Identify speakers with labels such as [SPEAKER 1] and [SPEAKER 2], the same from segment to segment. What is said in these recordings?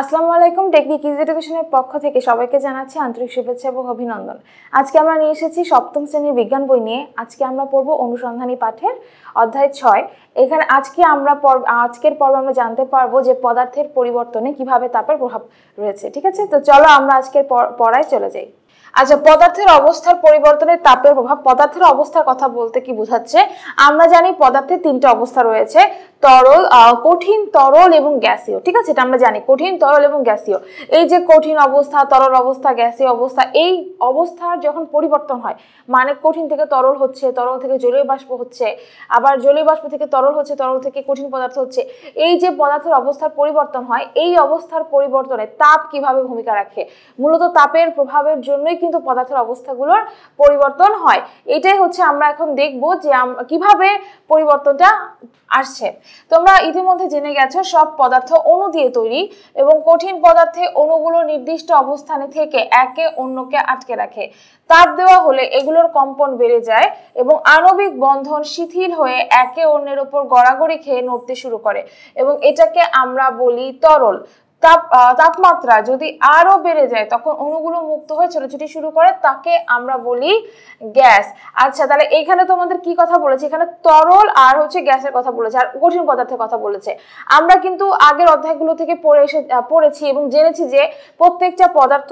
[SPEAKER 1] আসসালামু আলাইকুম technique is এডুকেশনের পক্ষ থেকে সবাইকে জানাচ্ছি আন্তরিক শুভেচ্ছা এবং অভিনন্দন আজকে আমরা নিয়ে এসেছি সপ্তম শ্রেণীর বিজ্ঞান বই নিয়ে আজকে আমরা পড়ব অনুসন্ধানী পাঠের অধ্যায় ছয় এখানে আজকে আমরা আজকের পর্ব আমরা জানতে পারবো যে পদার্থের পরিবর্তনে কিভাবে তাপের প্রভাব রয়েছে ঠিক আছে তো চলো আমরা আজকের পড়ায় চলে যাই আচ্ছা পদার্থের অবস্থার পরিবর্তনের তাপের প্রভাব পদার্থের অবস্থার কথা বলতে কি বোঝাচ্ছে আমরা জানি পদার্থের তিনটে অবস্থা রয়েছে তরল কঠিন তরল এবং গ্যাসীয় ঠিক আছে এটা আমরা জানি কঠিন তরল এবং গ্যাসীয় এই যে কঠিন অবস্থা তরল অবস্থা গ্যাসীয় অবস্থা এই অবস্থার যখন পরিবর্তন হয় মানে কঠিন থেকে তরল হচ্ছে তরল থেকে জলীয় বাষ্প হচ্ছে আবার জলীয় বাষ্প থেকে তরল হচ্ছে তরল থেকে কঠিন পদার্থ হচ্ছে এই যে পদার্থের অবস্থার পরিবর্তন হয় এই অবস্থার পরিবর্তনে তাপ কিভাবে ভূমিকা রাখে মূলত তাপের প্রভাবের জন্যই কিন্তু পদার্থের অবস্থাগুলোর পরিবর্তন হয় এটাই হচ্ছে আমরা এখন দেখব যে কিভাবে পরিবর্তনটা আসছে তোমরা ইতিমধ্যে জেনে গেছো সব পদার্থ অণু দিয়ে তৈরি এবং কঠিন পদার্থে অণুগুলো নির্দিষ্ট অবস্থানে থেকে একে অন্যকে আটকে রাখে তাপ দেওয়া হলে এগুলোর কম্পন বেড়ে যায় এবং আণবিক বন্ধন শিথিল হয়ে একে অন্যের ওপর গড়াগড়ি খেয়ে নড়তে শুরু করে এবং এটাকে আমরা বলি তরল তাপ তাপমাত্রা যদি আরও বেড়ে যায় তখন অণুগুলো মুক্ত হয়ে ছোটোছুটি শুরু করে তাকে আমরা বলি গ্যাস আচ্ছা তাহলে এখানে তোমাদের কি কথা বলেছে এখানে তরল আর হচ্ছে গ্যাসের কথা বলেছে আর কঠিন পদার্থের কথা বলেছে আমরা কিন্তু আগের অধ্যায়গুলো থেকে পড়ে এসে পড়েছি এবং জেনেছি যে প্রত্যেকটা পদার্থ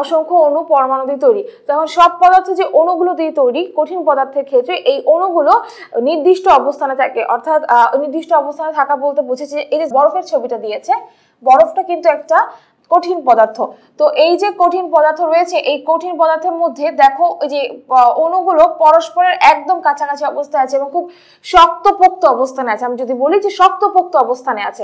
[SPEAKER 1] অসংখ্য অণু পরমাণু দিয়ে তৈরি তখন সব পদার্থ যে অণুগুলো দিয়ে তৈরি কঠিন পদার্থের ক্ষেত্রে এই অণুগুলো নির্দিষ্ট অবস্থানে থাকে অর্থাৎ নির্দিষ্ট অবস্থানে থাকা বলতে বুঝেছে এই যে বরফের ছবিটা দিয়েছে বরফটা কিন্তু একটা কঠিন পদার্থ তো এই যে কঠিন পদার্থ রয়েছে এই কঠিন পদার্থের মধ্যে দেখো যে অণুগুলো পরস্পরের একদম কাছাকাছি অবস্থায় আছে এবং খুব শক্তপোক্ত অবস্থানে আছে আমি যদি বলি যে শক্তপোক্ত অবস্থানে আছে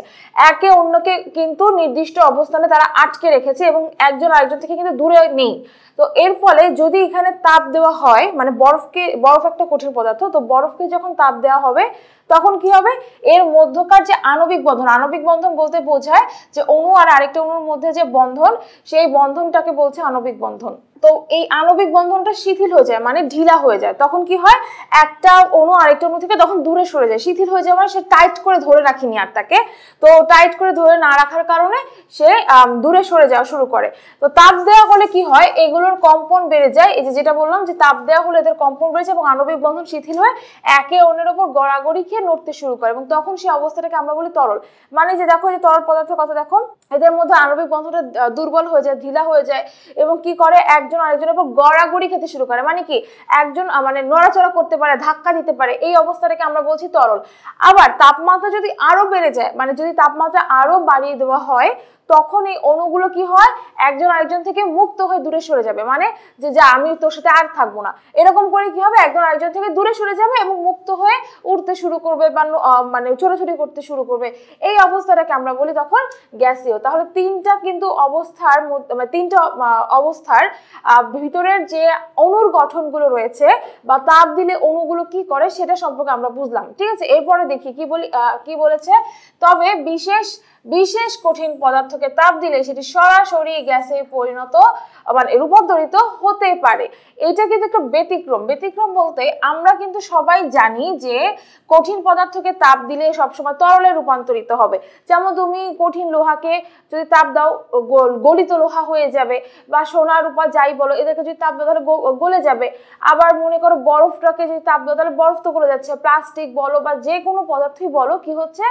[SPEAKER 1] একে অন্যকে কিন্তু নির্দিষ্ট অবস্থানে তারা আটকে রেখেছে এবং একজন আরেকজন থেকে কিন্তু দূরে নেই তো এর ফলে যদি এখানে তাপ দেওয়া হয় মানে বরফকে বরফ একটা কঠিন পদার্থ তো বরফকে যখন তাপ দেওয়া হবে তখন কি হবে এর মধ্যকার যে আণবিক বন্ধন আণবিক বন্ধন বলতে বোঝায় যে অণু আর আরেকটা অণুর মধ্যে যে বন্ধন সেই বন্ধনটাকে বলছে আণবিক বন্ধন তো এই আণবিক বন্ধনটা শিথিল হয়ে যায় মানে ঢিলা হয়ে যায় তখন কি হয় একটা অনু আরেকটা অনু থেকে তখন দূরে সরে যায় শিথিল হয়ে যায় মানে সে টাইট করে ধরে রাখিনি আর তাকে তো টাইট করে ধরে না রাখার কারণে সে দূরে সরে যাওয়া শুরু করে তো তাপ দেওয়া হলে কি হয় এগুলোর কম্পন বেড়ে যায় এই যে যেটা বললাম যে তাপ দেওয়া হলে এদের কম্পন বেড়ে যায় এবং আণবিক বন্ধন শিথিল হয়ে একে অন্যের ওপর গড়াগড়ি খেয়ে নড়তে শুরু করে এবং তখন সেই অবস্থাটাকে আমরা বলি তরল মানে যে দেখো যে তরল পদার্থের কথা দেখো এদের মধ্যে আণবিক বন্ধনটা দুর্বল হয়ে যায় ঢিলা হয়ে যায় এবং কি করে একজন আরেকজনের উপর গড়াগড়ি খেতে শুরু করে মানে কি একজন মানে নড়াচড়া করতে পারে ধাক্কা দিতে পারে এই অবস্থাটাকে আমরা বলছি তরল আবার তাপমাত্রা যদি আরো বেড়ে যায় মানে যদি তাপমাত্রা আরো বাড়িয়ে দেওয়া হয় তখন এই অণুগুলো কি হয় একজন আরেকজন থেকে মুক্ত হয়ে দূরে সরে যাবে মানে যে যা আমি তোর সাথে আর থাকবো না এরকম করে কি হবে একজন আরেকজন থেকে দূরে সরে যাবে এবং মুক্ত হয়ে উঠতে শুরু করবে বা মানে ছোটাছুটি করতে শুরু করবে এই অবস্থাটাকে আমরা বলি তখন গ্যাসীয় তাহলে তিনটা কিন্তু অবস্থার মানে তিনটা অবস্থার ভিতরের যে অনুর গঠনগুলো রয়েছে বা তাপ দিলে অণুগুলো কি করে সেটা সম্পর্কে আমরা বুঝলাম ঠিক আছে এরপরে দেখি কি বলি কি বলেছে তবে বিশেষ বিশেষ কঠিন পদার্থকে তাপ দিলে সেটি সরাসরি গ্যাসে পরিণত মানে রূপান্তরিত হতে পারে এটা কিন্তু একটা ব্যতিক্রম ব্যতিক্রম বলতে আমরা কিন্তু সবাই জানি যে কঠিন পদার্থকে তাপ দিলে সবসময় তরলে রূপান্তরিত হবে যেমন তুমি কঠিন লোহাকে যদি তাপ দাও গলিত লোহা হয়ে যাবে বা সোনা রূপা যাই বলো এদেরকে যদি তাপ দাও তাহলে গলে যাবে আবার মনে করো বরফটাকে যদি তাপ দাও তাহলে বরফ তো গলে যাচ্ছে প্লাস্টিক বলো বা যে কোনো পদার্থই বলো কি হচ্ছে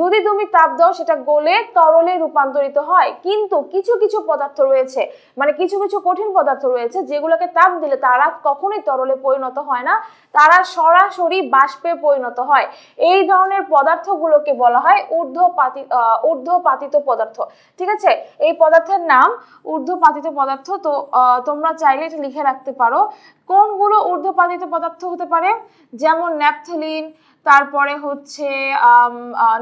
[SPEAKER 1] যদি তুমি তাপ দাও সেটা গলে তরলে রূপান্তরিত হয় কিন্তু কিছু কিছু পদার্থ রয়েছে মানে কিছু কিছু কঠিন পদার্থ রয়েছে যেগুলোকে তাপ দিলে তারা কখনোই তরলে পরিণত হয় না তারা সরাসরি বাষ্পে পরিণত হয় এই ধরনের পদার্থগুলোকে বলা হয় ঊর্ধ্বপাতি ঊর্ধ্বপাতিত পদার্থ ঠিক আছে এই পদার্থের নাম ঊর্ধ্বপাতিত পদার্থ তো তোমরা চাইলে এটা লিখে রাখতে পারো কোনগুলো ঊর্ধ্বপাতিত পদার্থ হতে পারে যেমন ন্যাপথেলিন তারপরে হচ্ছে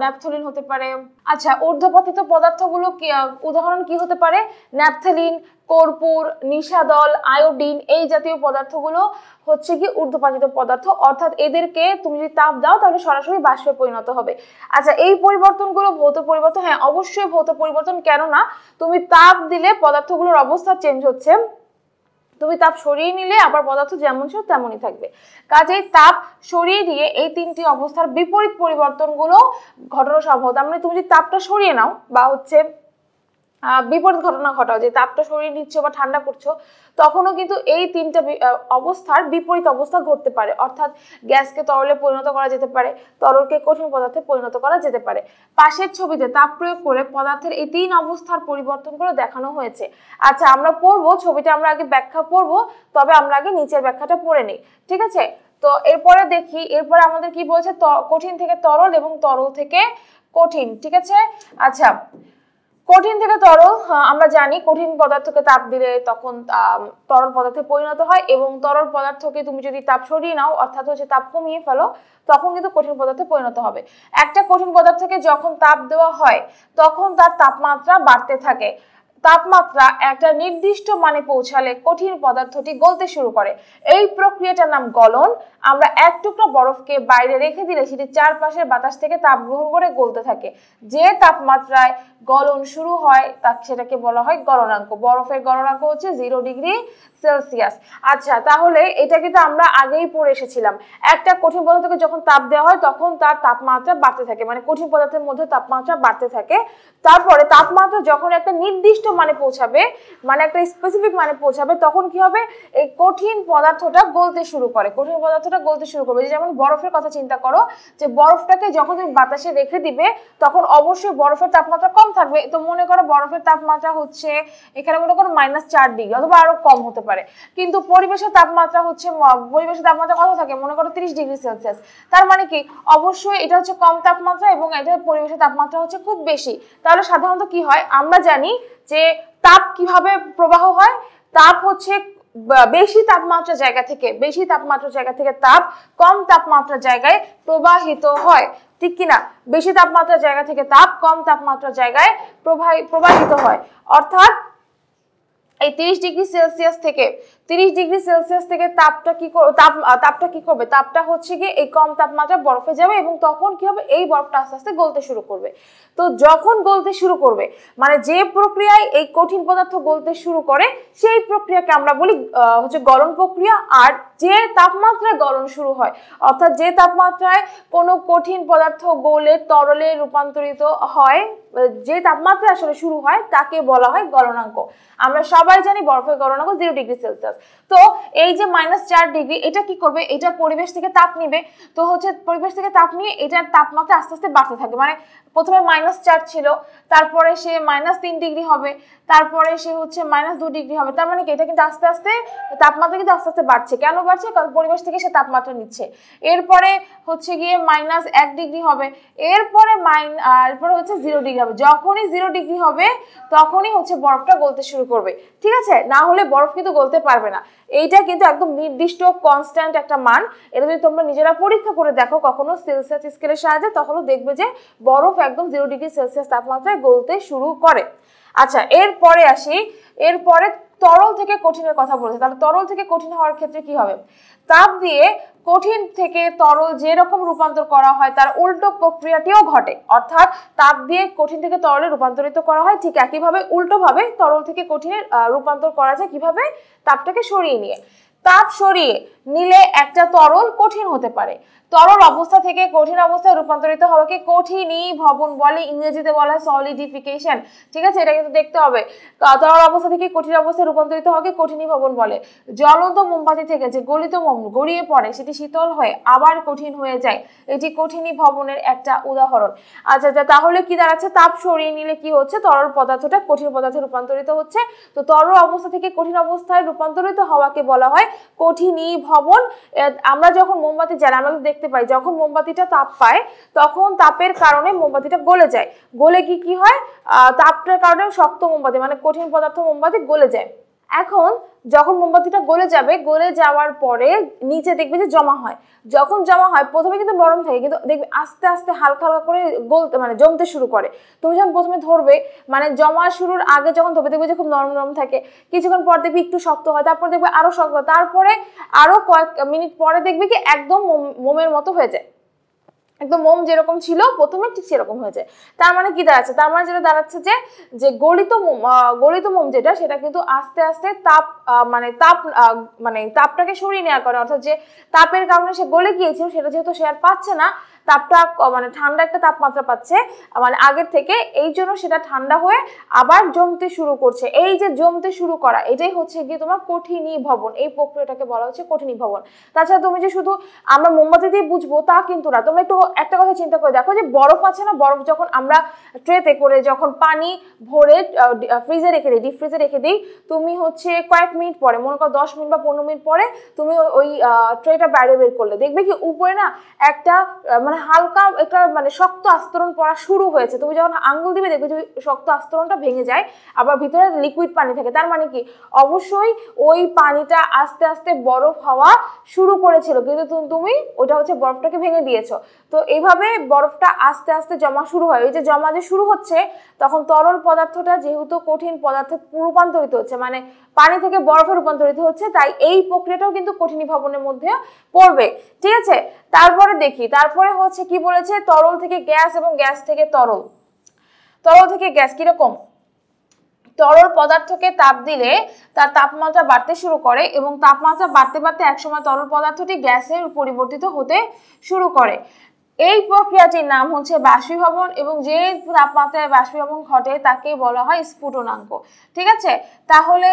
[SPEAKER 1] ন্যাপথলিন হতে পারে আচ্ছা ঊর্ধ্বপতিত পদার্থগুলো উদাহরণ কি হতে পারে ন্যাপথলিন কর্পূর নিশাদল আয়োডিন এই জাতীয় পদার্থগুলো হচ্ছে কি ঊর্ধ্বপাতিত পদার্থ অর্থাৎ এদেরকে তুমি যদি তাপ দাও তাহলে সরাসরি বাষ্পে পরিণত হবে আচ্ছা এই পরিবর্তনগুলো ভৌত পরিবর্তন হ্যাঁ অবশ্যই ভৌত পরিবর্তন কেননা তুমি তাপ দিলে পদার্থগুলোর অবস্থা চেঞ্জ হচ্ছে তুমি তাপ সরিয়ে নিলে আবার পদার্থ যেমন ছিল তেমনই থাকবে কাজেই তাপ সরিয়ে দিয়ে এই তিনটি অবস্থার বিপরীত পরিবর্তনগুলো ঘটনা সম্ভব তার মানে তুমি যদি তাপটা সরিয়ে নাও বা হচ্ছে বিপরীত ঘটনা ঘটাও যে তাপটা শরীর নিচ্ছ বা ঠান্ডা করছো তখনও কিন্তু এই তিনটা অবস্থার বিপরীত অবস্থা ঘটতে পারে অর্থাৎ গ্যাসকে তরলে পরিণত করা যেতে পারে তরলকে কঠিন পদার্থে পরিণত করা যেতে পারে পাশের ছবিতে তাপ প্রয়োগ করে পদার্থের এই তিন অবস্থার পরিবর্তন করে দেখানো হয়েছে আচ্ছা আমরা পড়বো ছবিটা আমরা আগে ব্যাখ্যা পড়বো তবে আমরা আগে নিচের ব্যাখ্যাটা পড়ে নিই ঠিক আছে তো এরপরে দেখি এরপরে আমাদের কি বলছে কঠিন থেকে তরল এবং তরল থেকে কঠিন ঠিক আছে আচ্ছা কঠিন থেকে তরল আমরা জানি কঠিন পদার্থকে তাপ দিলে তখন তরল পদার্থে পরিণত হয় এবং তরল পদার্থকে তুমি যদি তাপ সরিয়ে নাও অর্থাৎ হচ্ছে তাপ কমিয়ে ফেলো তখন কিন্তু কঠিন পদার্থে পরিণত হবে একটা কঠিন পদার্থকে যখন তাপ দেওয়া হয় তখন তার তাপমাত্রা বাড়তে থাকে তাপমাত্রা একটা নির্দিষ্ট মানে পৌঁছালে কঠিন পদার্থটি গলতে শুরু করে এই প্রক্রিয়াটার নাম গলন আমরা এক টুকরা বরফকে বাইরে রেখে দিলে সেটি চারপাশের বাতাস থেকে তাপ গ্রহণ করে গলতে থাকে যে তাপমাত্রায় গলন শুরু হয় তা সেটাকে বলা হয় গলনাঙ্ক বরফের গলনাঙ্ক হচ্ছে জিরো ডিগ্রি সেলসিয়াস আচ্ছা তাহলে এটা কিন্তু আমরা আগেই পড়ে এসেছিলাম একটা কঠিন পদার্থকে যখন তাপ দেওয়া হয় তখন তার তাপমাত্রা বাড়তে থাকে মানে কঠিন পদার্থের মধ্যে তাপমাত্রা বাড়তে থাকে তারপরে তাপমাত্রা যখন একটা নির্দিষ্ট নির্দিষ্ট মানে পৌঁছাবে মানে একটা স্পেসিফিক মানে পৌঁছাবে তখন কি হবে এই কঠিন পদার্থটা গলতে শুরু করে কঠিন পদার্থটা গলতে শুরু করবে যেমন বরফের কথা চিন্তা করো যে বরফটাকে যখন তুমি বাতাসে রেখে দিবে তখন অবশ্যই বরফের তাপমাত্রা কম থাকবে তো মনে করো বরফের তাপমাত্রা হচ্ছে এখানে মনে করো মাইনাস চার ডিগ্রি অথবা আরো কম হতে পারে কিন্তু পরিবেশের তাপমাত্রা হচ্ছে পরিবেশের তাপমাত্রা কত থাকে মনে করো ত্রিশ ডিগ্রি সেলসিয়াস তার মানে কি অবশ্যই এটা হচ্ছে কম তাপমাত্রা এবং এটা পরিবেশের তাপমাত্রা হচ্ছে খুব বেশি তাহলে সাধারণত কি হয় আমরা জানি যে যে তাপ কিভাবে প্রবাহ হয় তাপ হচ্ছে বেশি তাপমাত্রা জায়গা থেকে বেশি তাপমাত্রা জায়গা থেকে তাপ কম তাপমাত্রা জায়গায় প্রবাহিত হয় ঠিক কিনা বেশি তাপমাত্রা জায়গা থেকে তাপ কম তাপমাত্রা জায়গায় প্রবাহিত হয় অর্থাৎ এই তিরিশ ডিগ্রি সেলসিয়াস থেকে তিরিশ ডিগ্রি সেলসিয়াস থেকে তাপটা কি তাপ তাপটা কি করবে তাপটা হচ্ছে গিয়ে এই কম তাপমাত্রা বরফে যাবে এবং তখন কি হবে এই বরফটা আস্তে আস্তে গলতে শুরু করবে তো যখন গলতে শুরু করবে মানে যে প্রক্রিয়ায় এই কঠিন পদার্থ গলতে শুরু করে সেই প্রক্রিয়াকে আমরা বলি হচ্ছে গলন প্রক্রিয়া আর যে তাপমাত্রায় গলন শুরু হয় অর্থাৎ যে তাপমাত্রায় কোনো কঠিন পদার্থ গলে তরলে রূপান্তরিত হয় যে তাপমাত্রা আসলে শুরু হয় তাকে বলা হয় গলনাঙ্ক আমরা সবাই জানি বরফের গলনাঙ্ক জিরো ডিগ্রি সেলসিয়াস তো এই যে মাইনাস চার ডিগ্রি এটা কি করবে এটা পরিবেশ থেকে তাপ নিবে তো হচ্ছে পরিবেশ থেকে তাপ নিয়ে এটার তাপমাত্রা আস্তে আস্তে বাড়তে থাকবে মানে প্রথমে মাইনাস চার ছিল তারপরে সে মাইনাস তিন ডিগ্রি হবে তারপরে সে হচ্ছে মাইনাস দু ডিগ্রি হবে তার মানে কি এটা কিন্তু আস্তে আস্তে তাপমাত্রা কিন্তু আস্তে আস্তে বাড়ছে কেন বাড়ছে কারণ পরিবেশ থেকে সে তাপমাত্রা নিচ্ছে এরপরে হচ্ছে গিয়ে মাইনাস এক ডিগ্রি হবে এরপরে মাইন এরপরে হচ্ছে জিরো ডিগ্রি হবে যখনই জিরো ডিগ্রি হবে তখনই হচ্ছে বরফটা গলতে শুরু করবে ঠিক আছে না হলে বরফ কিন্তু গলতে পারবে হবে না এইটা কিন্তু একদম নির্দিষ্ট কনস্ট্যান্ট একটা মান এটা যদি তোমরা নিজেরা পরীক্ষা করে দেখো কখনো সেলসিয়াস স্কেলের সাহায্যে তখনও দেখবে যে বরফ একদম জিরো ডিগ্রি সেলসিয়াস তাপমাত্রায় গলতে শুরু করে আচ্ছা এরপরে আসি এরপরে তরল থেকে কঠিনের কথা বলেছে তাহলে তরল থেকে কঠিন হওয়ার ক্ষেত্রে কি হবে তাপ দিয়ে কঠিন থেকে তরল যেরকম রূপান্তর করা হয় তার উল্টো প্রক্রিয়াটিও ঘটে অর্থাৎ তাপ দিয়ে কঠিন থেকে তরলে রূপান্তরিত করা হয় ঠিক একইভাবে উল্টোভাবে তরল থেকে কঠিনের রূপান্তর করা যায় কিভাবে তাপটাকে সরিয়ে নিয়ে তাপ সরিয়ে নিলে একটা তরল কঠিন হতে পারে তরল অবস্থা থেকে কঠিন অবস্থায় রূপান্তরিত হওয়াকে কঠিনই ভবন বলে ইংরেজিতে বলা হয় সলিডিফিকেশন ঠিক আছে এটা কিন্তু দেখতে হবে তরল অবস্থা থেকে কঠিন অবস্থায় রূপান্তরিত হওয়াকে কঠিনই ভবন বলে জ্বলন্ত মোমবাতি থেকে যে গলিত মোম গড়িয়ে পড়ে সেটি শীতল হয়ে আবার কঠিন হয়ে যায় এটি কঠিনই ভবনের একটা উদাহরণ আচ্ছা আচ্ছা তাহলে কি দাঁড়াচ্ছে তাপ সরিয়ে নিলে কি হচ্ছে তরল পদার্থটা কঠিন পদার্থে রূপান্তরিত হচ্ছে তো তরল অবস্থা থেকে কঠিন অবস্থায় রূপান্তরিত হওয়াকে বলা হয় কঠিনী ভবন আমরা যখন মোমবাতি জ্বালা আমরা দেখতে পাই যখন মোমবাতিটা তাপ পায় তখন তাপের কারণে মোমবাতিটা গলে যায় গলে কি কি হয় তাপটার কারণে শক্ত মোমবাতি মানে কঠিন পদার্থ মোমবাতি গলে যায় এখন যখন মোমবাতিটা গলে যাবে গলে যাওয়ার পরে নিচে দেখবে যে জমা হয় যখন জমা হয় প্রথমে কিন্তু নরম থাকে কিন্তু দেখবে আস্তে আস্তে হালকা হালকা করে গলতে মানে জমতে শুরু করে তুমি যখন প্রথমে ধরবে মানে জমা শুরুর আগে যখন ধরবে দেখবে যে খুব নরম নরম থাকে কিছুক্ষণ পর দেখবে একটু শক্ত হয় তারপর দেখবে আরও শক্ত তারপরে আরও কয়েক মিনিট পরে দেখবে কি একদম মোমের মতো হয়ে যায় একদম মোম যেরকম ছিল প্রথমে ঠিক সেরকম হয়েছে তার মানে কি দাঁড়াচ্ছে তার মানে যেটা দাঁড়াচ্ছে যে যে গলিত মোম গলিত মোম যেটা সেটা কিন্তু আস্তে আস্তে তাপ মানে তাপ মানে তাপটাকে সরিয়ে নেওয়ার কারণে অর্থাৎ যে তাপের কারণে সে গলে গিয়েছিল সেটা যেহেতু সে আর পাচ্ছে না তাপটা মানে ঠান্ডা একটা তাপমাত্রা পাচ্ছে মানে আগের থেকে এই জন্য সেটা ঠান্ডা হয়ে আবার জমতে শুরু করছে এই যে জমতে শুরু করা এটাই হচ্ছে গিয়ে তোমার কঠিনী ভবন এই প্রক্রিয়াটাকে বলা হচ্ছে কঠিনী ভবন তাছাড়া তুমি যে শুধু আমরা মোমবাতি দিয়ে বুঝবো তা কিন্তু না তোমরা একটু একটা কথা চিন্তা করে দেখো যে বরফ আছে না বরফ যখন আমরা ট্রেতে করে যখন পানি ভরে ফ্রিজে রেখে দিই ডিপ ফ্রিজে রেখে দিই তুমি হচ্ছে কয়েক মিনিট পরে মনে করো দশ মিনিট বা পনেরো মিনিট পরে তুমি ওই ট্রেটা বাইরে বের করলে দেখবে কি উপরে না একটা মানে মানে হালকা একটা মানে শক্ত আস্তরণ পড়া শুরু হয়েছে তুমি যখন আঙ্গুল দিবে দেখবে যে শক্ত আস্তরণটা ভেঙে যায় আবার ভিতরে লিকুইড পানি থাকে তার মানে কি অবশ্যই ওই পানিটা আস্তে আস্তে বরফ হওয়া শুরু করেছিল কিন্তু তুমি ওটা হচ্ছে বরফটাকে ভেঙে দিয়েছো তো এইভাবে বরফটা আস্তে আস্তে জমা শুরু হয় ওই যে জমা যে শুরু হচ্ছে তখন তরল পদার্থটা যেহেতু কঠিন পদার্থে রূপান্তরিত হচ্ছে মানে পানি থেকে বরফে রূপান্তরিত হচ্ছে তাই এই প্রক্রিয়াটাও কিন্তু ভবনের মধ্যে পড়বে ঠিক আছে তারপরে দেখি তারপরে হচ্ছে কি বলেছে তরল থেকে গ্যাস এবং গ্যাস থেকে তরল তরল থেকে গ্যাস কীরকম তরল পদার্থকে তাপ দিলে তার তাপমাত্রা বাড়তে শুরু করে এবং তাপমাত্রা বাড়তে বাড়তে একসময় তরল পদার্থটি গ্যাসের পরিবর্তিত হতে শুরু করে এই প্রক্রিয়াটির নাম হচ্ছে বাষ্পীভবন এবং যে তাপমাত্রায় বাষ্পীভবন ঘটে তাকে বলা হয় স্ফুটনাঙ্ক ঠিক আছে তাহলে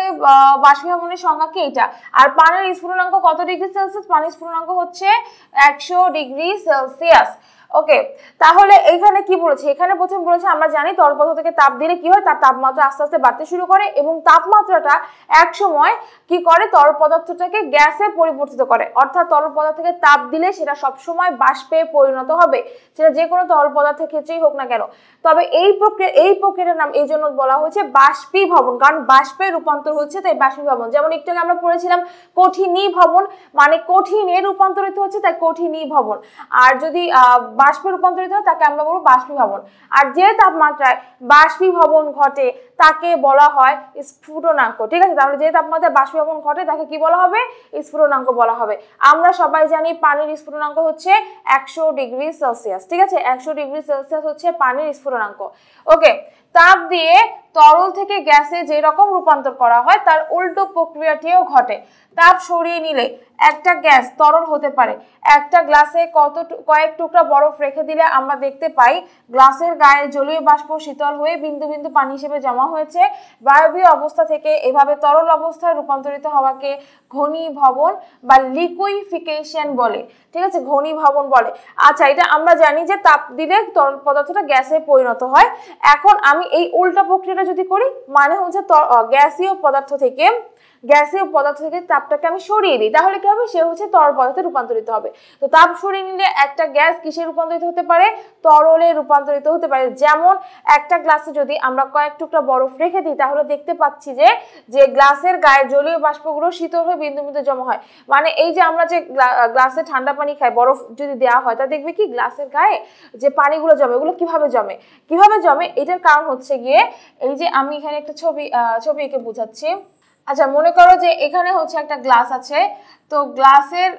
[SPEAKER 1] বাষ্পীভবনের সংজ্ঞা কি এটা আর পানির স্ফুটনাঙ্ক কত ডিগ্রি সেলসিয়াস পানির স্ফুটনাঙ্ক হচ্ছে একশো ডিগ্রি সেলসিয়াস ওকে তাহলে এখানে কি বলেছে এখানে প্রথম বলেছে আমরা জানি তরপদার্থ থেকে তাপ দিলে কি হয় তার তাপমাত্রা আস্তে আস্তে বাড়তে শুরু করে এবং তাপমাত্রাটা এক সময় কি করে তরল পদার্থটাকে গ্যাসে পরিবর্তিত করে অর্থাৎ তরল পদার্থকে তাপ দিলে সেটা সবসময় বাষ্পে পরিণত হবে সেটা যে কোনো তরল পদার্থের ক্ষেত্রেই হোক না কেন তবে এই প্রক্রিয়া এই প্রক্রিয়াটার নাম এই জন্য বলা হয়েছে ভবন কারণ বাষ্পে রূপান্তর হচ্ছে তাই বাষ্পীভবন যেমন একটু আগে আমরা পড়েছিলাম কঠিনী ভবন মানে কঠিনে রূপান্তরিত হচ্ছে তাই কঠিনী ভবন আর যদি বাষ্পে রূপান্তরিত হয় তাকে আমরা বলবো বাষ্পীভবন আর যে তাপমাত্রায় বাষ্পীভবন ঘটে তাকে বলা হয় স্ফুটনাঙ্ক ঠিক আছে তাহলে যে তাপমাত্রায় বাষ্পীভবন ঘটে তাকে কি বলা হবে স্ফুটনাঙ্ক বলা হবে আমরা সবাই জানি পানির স্ফুটনাঙ্ক হচ্ছে একশো ডিগ্রি সেলসিয়াস ঠিক আছে একশো ডিগ্রি সেলসিয়াস হচ্ছে পানির স্ফুটনাঙ্ক ওকে তাপ দিয়ে তরল থেকে গ্যাসে যে রকম রূপান্তর করা হয় তার উল্টো প্রক্রিয়াটিও ঘটে তাপ সরিয়ে নিলে একটা গ্যাস তরল হতে পারে একটা গ্লাসে কত কয়েক টুকরা বরফ রেখে দিলে আমরা দেখতে পাই গ্লাসের গায়ে জলীয় বাষ্প শীতল হয়ে বিন্দু বিন্দু পানি হিসেবে জমা হয়েছে বায়বীয় অবস্থা থেকে এভাবে তরল অবস্থায় রূপান্তরিত হওয়াকে ঘনীভবন বা লিকুইফিকেশন বলে ঠিক আছে ঘনীভবন বলে আচ্ছা এটা আমরা জানি যে তাপ দিলে তরল পদার্থটা গ্যাসে পরিণত হয় এখন আমি এই উল্টা প্রক্রিয়াটা যদি করি মানে হচ্ছে গ্যাসীয় পদার্থ থেকে গ্যাসীয় পদার্থ থেকে তাপটাকে আমি সরিয়ে দিই তাহলে কি হবে সে হচ্ছে তরল পদার্থে রূপান্তরিত হবে তো তাপ সরিয়ে নিলে একটা গ্যাস কিসে রূপান্তরিত হতে পারে তরলে রূপান্তরিত হতে পারে যেমন একটা গ্লাসে যদি আমরা কয়েক টুকরা বরফ রেখে দিই তাহলে দেখতে পাচ্ছি যে যে গ্লাসের গায়ে জলীয় বাষ্পগুলো শীতল হয়ে বিন্দু বিন্দু জমা হয় মানে এই যে আমরা যে গ্লাসে ঠান্ডা পানি খাই বরফ যদি দেওয়া হয় তা দেখবে কি গ্লাসের গায়ে যে পানিগুলো জমে ওগুলো কিভাবে জমে কিভাবে জমে এটার কারণ হচ্ছে গিয়ে এই যে আমি এখানে একটা ছবি ছবি এঁকে বোঝাচ্ছি আচ্ছা মনে করো যে এখানে হচ্ছে একটা গ্লাস আছে তো গ্লাসের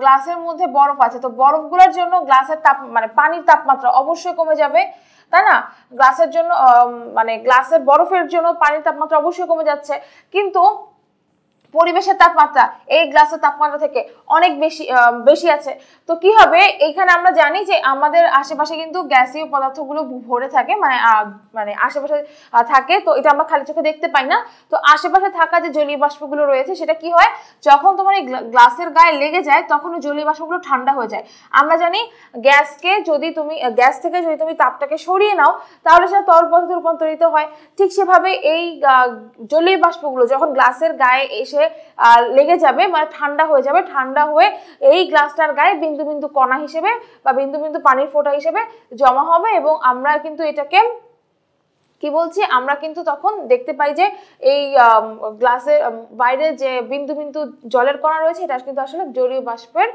[SPEAKER 1] গ্লাসের মধ্যে বরফ আছে তো বরফগুলোর জন্য গ্লাসের তাপ মানে পানির তাপমাত্রা অবশ্যই কমে যাবে তাই না গ্লাসের জন্য মানে গ্লাসের বরফের জন্য পানির তাপমাত্রা অবশ্যই কমে যাচ্ছে কিন্তু পরিবেশের তাপমাত্রা এই গ্লাসের তাপমাত্রা থেকে অনেক বেশি বেশি আছে তো কি হবে এখানে আমরা জানি যে আমাদের আশেপাশে কিন্তু গ্যাসীয় পদার্থগুলো ভরে থাকে মানে মানে আশেপাশে থাকে তো এটা আমরা খালি চোখে দেখতে পাই না তো আশেপাশে থাকা যে জলীয় বাষ্পগুলো রয়েছে সেটা কি হয় যখন তোমার এই গ্লাসের গায়ে লেগে যায় তখন জলীয় বাষ্পগুলো ঠান্ডা হয়ে যায় আমরা জানি গ্যাসকে যদি তুমি গ্যাস থেকে যদি তুমি তাপটাকে সরিয়ে নাও তাহলে সেটা তরল পদার্থে রূপান্তরিত হয় ঠিক সেভাবে এই জলীয় বাষ্পগুলো যখন গ্লাসের গায়ে এসে লেগে যাবে মানে ঠান্ডা হয়ে যাবে ঠান্ডা হয়ে এই গ্লাসটার গায়ে বিন্দু বিন্দু কণা হিসেবে বা বিন্দু বিন্দু পানির ফোঁটা হিসেবে জমা হবে এবং আমরা কিন্তু এটাকে কি বলছি আমরা কিন্তু তখন দেখতে পাই যে এই গ্লাসের বাইরে যে বিন্দু বিন্দু জলের কণা রয়েছে এটা কিন্তু আসলে জলীয় বাষ্পের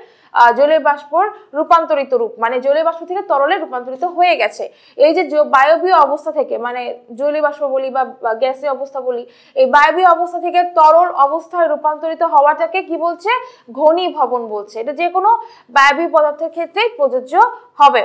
[SPEAKER 1] জলীয় বাষ্পর রূপান্তরিত রূপ মানে জলীয় বাষ্প থেকে তরলে রূপান্তরিত হয়ে গেছে এই যে বায়বীয় অবস্থা থেকে মানে জলীয় বাষ্প বলি বা গ্যাসের অবস্থা বলি এই বায়বীয় অবস্থা থেকে তরল অবস্থায় রূপান্তরিত হওয়াটাকে কি বলছে ঘনীভবন বলছে এটা যে কোনো বায়বীয় পদার্থের ক্ষেত্রেই প্রযোজ্য হবে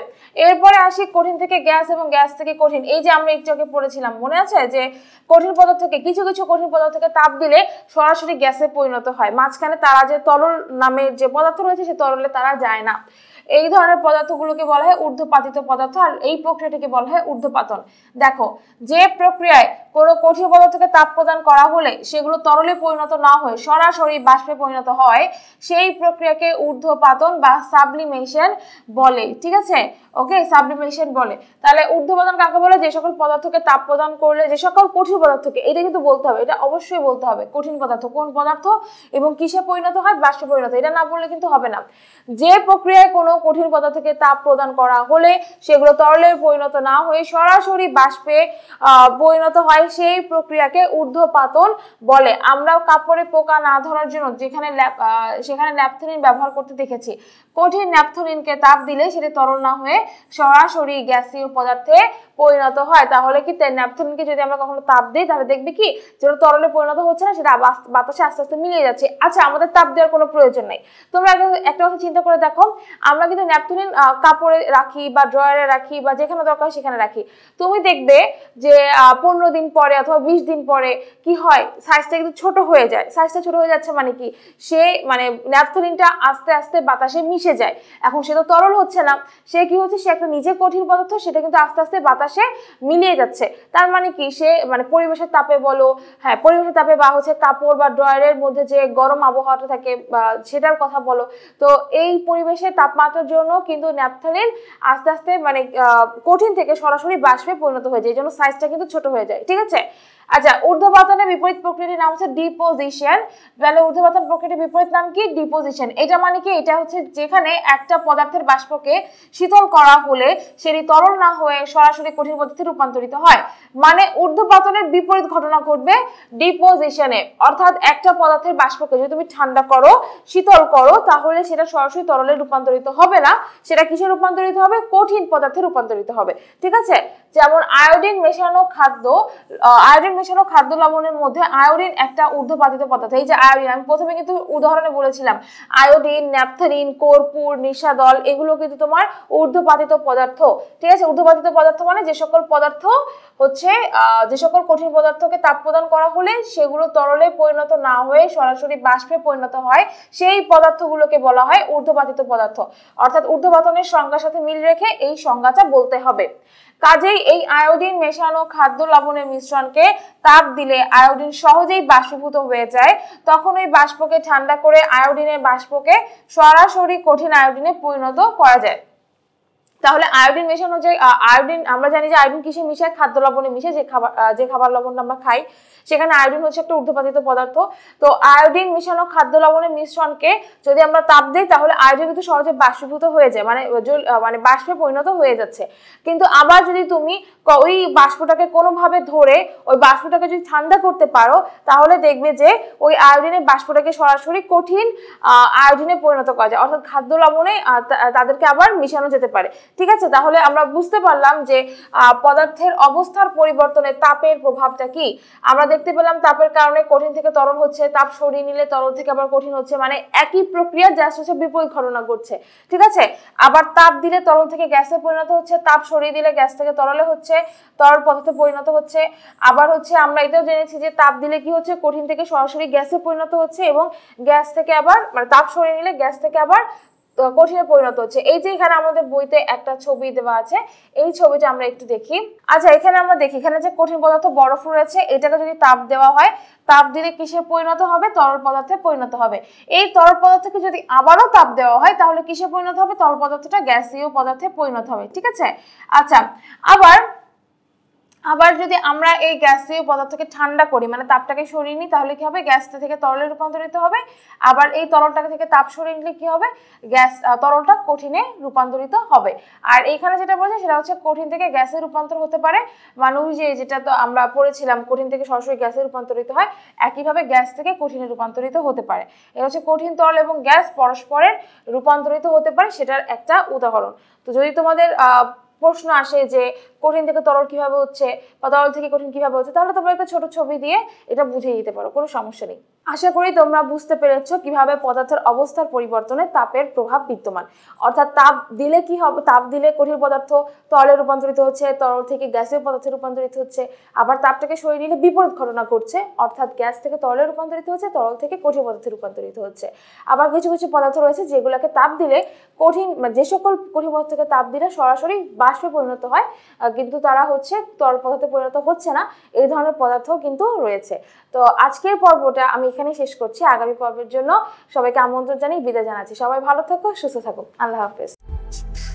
[SPEAKER 1] এরপরে আসি কঠিন থেকে গ্যাস এবং গ্যাস থেকে কঠিন এই যে আমরা একটু আগে পড়েছি বলেছিলাম মনে আছে যে কঠিন পদার্থকে কিছু কিছু কঠিন পদার্থকে তাপ দিলে সরাসরি গ্যাসে পরিণত হয় মাঝখানে তারা যে তরল নামে যে পদার্থ রয়েছে সে তরলে তারা যায় না এই ধরনের পদার্থগুলোকে বলা হয় ঊর্ধ্বপাতিত পদার্থ আর এই প্রক্রিয়াটিকে বলা হয় ঊর্ধ্বপাতন দেখো যে প্রক্রিয়ায় কোনো কঠিন পদার্থ থেকে তাপ প্রদান করা হলে সেগুলো তরলে পরিণত না হয়ে সরাসরি বাষ্পে পরিণত হয় সেই প্রক্রিয়াকে ঊর্ধ্বপাতন বা সাবলিমেশন বলে ঠিক আছে ওকে সাবলিমেশন বলে তাহলে ঊর্ধ্বপাতন কাকে বলে যে সকল পদার্থকে তাপ প্রদান করলে যে সকল কঠিন পদার্থকে এটা কিন্তু বলতে হবে এটা অবশ্যই বলতে হবে কঠিন পদার্থ কোন পদার্থ এবং কিসে পরিণত হয় বাষ্পে পরিণত এটা না বললে কিন্তু হবে না যে প্রক্রিয়ায় কোনো কঠিন পদার্থকে তাপ প্রদান করা হলে সেগুলো তরলে পরিণত না হয়ে সরাসরি বাষ্পে পরিণত হয় তাই সেই প্রক্রিয়াকে ঊর্ধ্বপাতন বলে আমরাও কাপড়ে পোকা না ধরার জন্য যেখানে সেখানে ন্যাপথলিন ব্যবহার করতে দেখেছি কঠিন ন্যাপথলিনকে তাপ দিলে সেটি তরল না হয়ে সরাসরি গ্যাসীয় পদার্থে পরিণত হয় তাহলে কি ন্যাপথনকে যদি আমরা কখনো তাপ দিই তাহলে দেখবে কি যেটা তরলে পরিণত হচ্ছে না সেটা বাতাসে আস্তে আস্তে মিলিয়ে যাচ্ছে আচ্ছা আমাদের তাপ দেওয়ার কোনো প্রয়োজন নাই তোমরা একটা কথা চিন্তা করে দেখো আমরা কিন্তু ন্যাপথনিন কাপড়ে রাখি বা ড্রয়ারে রাখি বা যেখানে দরকার সেখানে রাখি তুমি দেখবে যে পনেরো দিন পরে অথবা বিশ দিন পরে কি হয় সাইজটা কিন্তু ছোট হয়ে যায় সাইজটা ছোট হয়ে যাচ্ছে মানে কি সে মানে ন্যাপথলিনটা আস্তে আস্তে বাতাসে মিশে যায় এখন সে তো তরল হচ্ছে না সে কি হচ্ছে সে একটা নিজে কঠিন পদার্থ সেটা কিন্তু আস্তে আস্তে বাতাস বাতাসে মিলিয়ে যাচ্ছে তার মানে কি সে মানে পরিবেশের তাপে বলো হ্যাঁ পরিবেশের তাপে বা হচ্ছে কাপড় বা ড্রয়ারের মধ্যে যে গরম আবহাওয়াটা থাকে বা সেটার কথা বলো তো এই পরিবেশের তাপমাত্রার জন্য কিন্তু ন্যাপথালিন আস্তে আস্তে মানে কঠিন থেকে সরাসরি বাষ্পে পরিণত হয়ে যায় এই জন্য সাইজটা কিন্তু ছোট হয়ে যায় ঠিক আছে আচ্ছা ঊর্ধ্বপাতনের বিপরীত প্রক্রিয়াটির নাম হচ্ছে ডিপোজিশন তাহলে ঊর্ধ্বপাতন প্রক্রিয়াটির বিপরীত নাম কি ডিপোজিশন এটা মানে কি এটা হচ্ছে যেখানে একটা পদার্থের বাষ্পকে শীতল করা হলে সেটি তরল না হয়ে সরাসরি কঠিন পদার্থে রূপান্তরিত হয় মানে ঊর্ধ্বপাতনের বিপরীত ঘটনা ঘটবে ডিপোজিশনে অর্থাৎ একটা পদার্থের বাষ্পকে যদি তুমি ঠান্ডা করো শীতল করো তাহলে সেটা সরাসরি তরলে রূপান্তরিত হবে না সেটা কিসে রূপান্তরিত হবে কঠিন পদার্থে রূপান্তরিত হবে ঠিক আছে যেমন আয়োডিন মেশানো খাদ্য আয়োডিন মেশানো খাদ্য লবণের মধ্যে আয়োডিন একটা ঊর্ধ্বপাতিত পদার্থ এই যে আয়োডিন আমি প্রথমে কিন্তু উদাহরণে বলেছিলাম আয়োডিন ন্যাপথারিন কর্পুর নিশাদল এগুলো কিন্তু তোমার ঊর্ধ্বপাতিত পদার্থ ঠিক আছে ঊর্ধ্বপাতিত পদার্থ মানে যে সকল পদার্থ হচ্ছে যে সকল কঠিন পদার্থকে তাপ প্রদান করা হলে সেগুলো তরলে পরিণত না হয়ে সরাসরি বাষ্পে পরিণত হয় সেই পদার্থগুলোকে বলা হয় ঊর্ধ্বপাতিত পদার্থ অর্থাৎ ঊর্ধ্বপাতনের সংজ্ঞার সাথে মিল রেখে এই সংজ্ঞাটা বলতে হবে কাজেই এই আয়োডিন মেশানো খাদ্য লবণের মিশ্রণকে তাপ দিলে আয়োডিন সহজেই বাষ্পীভূত হয়ে যায় তখন ওই বাষ্পকে ঠান্ডা করে আয়োডিনের বাষ্পকে সরাসরি কঠিন আয়োডিনে পরিণত করা যায় তাহলে আয়োডিন মেশানো যে আয়োডিন আমরা জানি যে আয়োডিন কিসে মিশায় খাদ্য লবণে মিশে যে খাবার যে খাবার লবণটা আমরা খাই সেখানে আয়োডিন হচ্ছে একটা ঊর্ধ্বপাতিত পদার্থ তো আয়োডিন মিশানো খাদ্য লবণের মিশ্রণকে যদি আমরা তাপ দিই তাহলে আয়োডিন কিন্তু সহজে বাষ্পীভূত হয়ে যায় মানে মানে বাষ্পে পরিণত হয়ে যাচ্ছে কিন্তু আবার যদি তুমি ওই বাষ্পটাকে কোনোভাবে ধরে ওই বাষ্পটাকে যদি ঠান্ডা করতে পারো তাহলে দেখবে যে ওই আয়োডিনের বাষ্পটাকে সরাসরি কঠিন আয়োডিনে পরিণত করা যায় অর্থাৎ খাদ্য লবণে তাদেরকে আবার মিশানো যেতে পারে ঠিক আছে তাহলে আমরা বুঝতে পারলাম যে পদার্থের অবস্থার পরিবর্তনে তাপের প্রভাবটা কি আমরা দেখতে পেলাম তাপের কারণে কঠিন থেকে তরল হচ্ছে তাপ সরিয়ে নিলে তরল থেকে আবার কঠিন হচ্ছে মানে একই প্রক্রিয়া জাস্ট হচ্ছে বিপরীত ঘটনা ঘটছে ঠিক আছে আবার তাপ দিলে তরল থেকে গ্যাসে পরিণত হচ্ছে তাপ সরিয়ে দিলে গ্যাস থেকে তরলে হচ্ছে তরল পদার্থে পরিণত হচ্ছে আবার হচ্ছে আমরা এটাও জেনেছি যে তাপ দিলে কি হচ্ছে কঠিন থেকে সরাসরি গ্যাসে পরিণত হচ্ছে এবং গ্যাস থেকে আবার মানে তাপ সরিয়ে নিলে গ্যাস থেকে আবার কঠিনে পরিণত হচ্ছে এই যে এখানে আমাদের বইতে একটা ছবি দেওয়া আছে এই ছবিটা আমরা একটু দেখি আচ্ছা এখানে আমরা দেখি এখানে যে কঠিন পদার্থ বরফ রয়েছে এটাকে যদি তাপ দেওয়া হয় তাপ দিলে কিসে পরিণত হবে তরল পদার্থে পরিণত হবে এই তরল পদার্থকে যদি আবারও তাপ দেওয়া হয় তাহলে কিসে পরিণত হবে তরল পদার্থটা গ্যাসীয় পদার্থে পরিণত হবে ঠিক আছে আচ্ছা আবার আবার যদি আমরা এই গ্যাসীয় পদার্থকে ঠান্ডা করি মানে তাপটাকে সরিয়ে নিই তাহলে কি হবে গ্যাসটা থেকে তরলে রূপান্তরিত হবে আবার এই তরলটাকে থেকে তাপ সরিয়ে নিলে কি হবে গ্যাস তরলটা কঠিনে রূপান্তরিত হবে আর এখানে যেটা বলছে সেটা হচ্ছে কঠিন থেকে গ্যাসে রূপান্তর হতে পারে মানুষ যে যেটা তো আমরা পড়েছিলাম কঠিন থেকে সরাসরি গ্যাসে রূপান্তরিত হয় একইভাবে গ্যাস থেকে কঠিনে রূপান্তরিত হতে পারে এটা হচ্ছে কঠিন তরল এবং গ্যাস পরস্পরের রূপান্তরিত হতে পারে সেটার একটা উদাহরণ তো যদি তোমাদের প্রশ্ন আসে যে কঠিন থেকে তরল কিভাবে হচ্ছে বা তরল থেকে কঠিন কিভাবে হচ্ছে তাহলে তোমরা একটা ছোট ছবি দিয়ে এটা বুঝিয়ে দিতে পারো কোনো সমস্যা নেই আশা করি তোমরা বুঝতে পেরেছ কিভাবে পদার্থের অবস্থার পরিবর্তনে তাপের প্রভাব বিদ্যমান অর্থাৎ তাপ দিলে কি হবে তাপ দিলে কঠিন পদার্থ তরলে রূপান্তরিত হচ্ছে তরল থেকে গ্যাসের পদার্থে রূপান্তরিত হচ্ছে আবার তাপটাকে সরিয়ে নিলে বিপরীত ঘটনা ঘটছে অর্থাৎ গ্যাস থেকে তরলে রূপান্তরিত হচ্ছে তরল থেকে কঠিন পদার্থে রূপান্তরিত হচ্ছে আবার কিছু কিছু পদার্থ রয়েছে যেগুলোকে তাপ দিলে কঠিন মানে যে সকল কঠিন পদার্থকে তাপ দিলে সরাসরি বাষ্পে পরিণত হয় কিন্তু তারা হচ্ছে তরল পদার্থে পরিণত হচ্ছে না এই ধরনের পদার্থ কিন্তু রয়েছে তো আজকের পর্বটা আমি এখানে শেষ করছি আগামী পর্বের জন্য সবাইকে আমন্ত্রণ জানিয়ে বিদায় জানাচ্ছি সবাই ভালো থাকো সুস্থ থাকো আল্লাহ হাফেজ